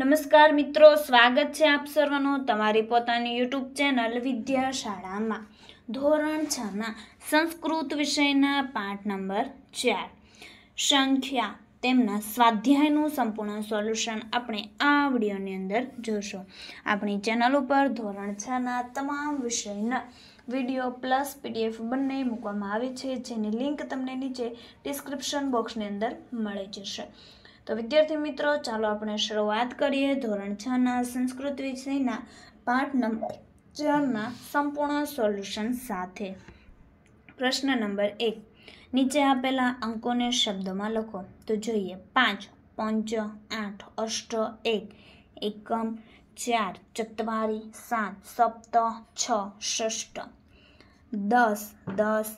નમસ્કાર મિત્રો સ્વાગત છે આપ સર્વનું તમારી પોતાની યુટ્યુબ ચેનલ વિદ્યાશાળામાં ધોરણ છના સંસ્કૃત વિષયના પાઠ નંબર ચાર સંખ્યા તેમના સ્વાધ્યાયનું સંપૂર્ણ સોલ્યુશન આપણે આ વિડીયોની અંદર જોશું આપણી ચેનલ ઉપર ધોરણ છના તમામ વિષયના વિડીયો પ્લસ પીડીએફ બંને મૂકવામાં આવે છે જેની લિંક તમને નીચે ડિસ્ક્રિપ્શન બોક્સની અંદર મળી જશે તો વિદ્યાર્થી મિત્રો ચાલો આપણે શરૂઆત કરીએ ધોરણ છ ના સંસ્કૃત વિષયના પાઠ નંબર ચારના સંપૂર્ણ સોલ્યુશન સાથે પ્રશ્ન નંબર એક નીચે આપેલા અંકોને શબ્દોમાં લખો તો જોઈએ પાંચ પંચ આઠ અષ્ટ એક એકમ ચાર ચતવારી સાત સપ્ત છ ષષ્ઠ દસ દસ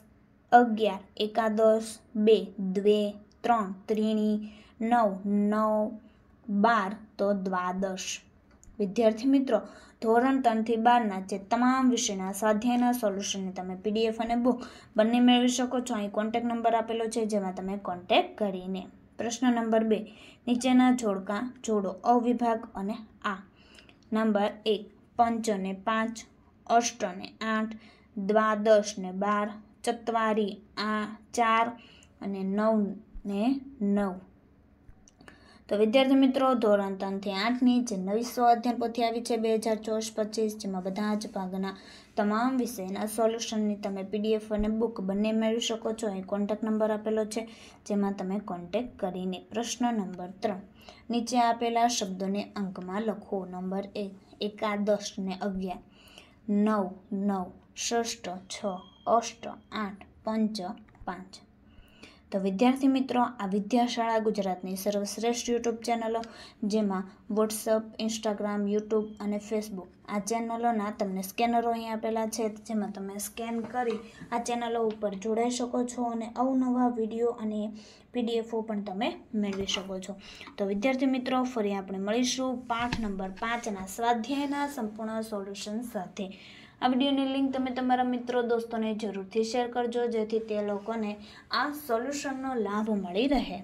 અગિયાર એકાદશ બે દ્વે ત્રણ ત્રીણી નવ નવ બાર તો દ્વાદશ વિદ્યાર્થી મિત્રો ધોરણ ત્રણથી બારના જે તમામ વિષયના સ્વાધ્યાયના સોલ્યુશનને તમે પીડીએફ અને બુક બંને મેળવી શકો છો અહીં કોન્ટેક નંબર આપેલો છે જેમાં તમે કોન્ટેક કરીને પ્રશ્ન નંબર બે નીચેના જોડકા જોડો અવિભાગ અને આ નંબર એક પંચને પાંચ અષ્ટને આઠ દ્વાદશને બાર ચત્વારી આ ચાર અને નવને નવ તો વિદ્યાર્થી મિત્રો ધોરણ ત્રણથી આઠની જે નવી સ્વાધ્યાન પોથી આવી છે બે હજાર ચોવીસ પચીસ જેમાં બધા જ ભાગના તમામ વિષયના સોલ્યુશનની તમે પીડીએફ અને બુક બંને મેળવી શકો છો અહીં કોન્ટેક નંબર આપેલો છે જેમાં તમે કોન્ટેક કરીને પ્રશ્ન નંબર ત્રણ નીચે આપેલા શબ્દોને અંકમાં લખો નંબર એક એકાદશ ને અગિયાર નવ નવ ષષ્ઠ છ અષ્ટ આઠ પંચ પાંચ તો વિદ્યાર્થી મિત્રો આ વિદ્યાશાળા ગુજરાતની સર્વશ્રેષ્ઠ યુટ્યુબ ચેનલો જેમાં વોટ્સઅપ ઇન્સ્ટાગ્રામ યુટ્યુબ અને ફેસબુક આ ચેનલોના તમને સ્કેનરો અહીં આપેલા છે જેમાં તમે સ્કેન કરી આ ચેનલો ઉપર જોડાઈ શકો છો અને અવનવા વિડીયો અને પીડીએફઓ પણ તમે મેળવી શકો છો તો વિદ્યાર્થી મિત્રો ફરી આપણે મળીશું પાઠ નંબર પાંચના સ્વાધ્યાયના સંપૂર્ણ સોલ્યુશન સાથે આ વિડીયોની લિંક તમે તમારા મિત્રો દોસ્તોને જરૂરથી શેર કરજો જેથી તે લોકોને આ સોલ્યુશનનો લાભ મળી રહે